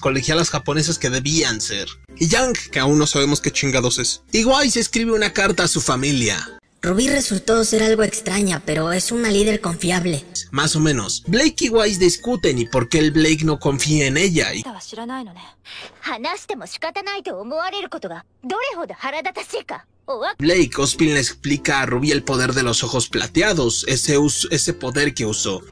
colegialas japonesas que debían ser. Y Yang, que aún no sabemos qué chingados es. Igual Wise escribe una carta a su familia. Ruby resultó ser algo extraña, pero es una líder confiable. Más o menos. Blake y Wise discuten y por qué el Blake no confía en ella. Este Blake Ospin le explica a Ruby el poder de los ojos plateados, ese, ese poder que usó.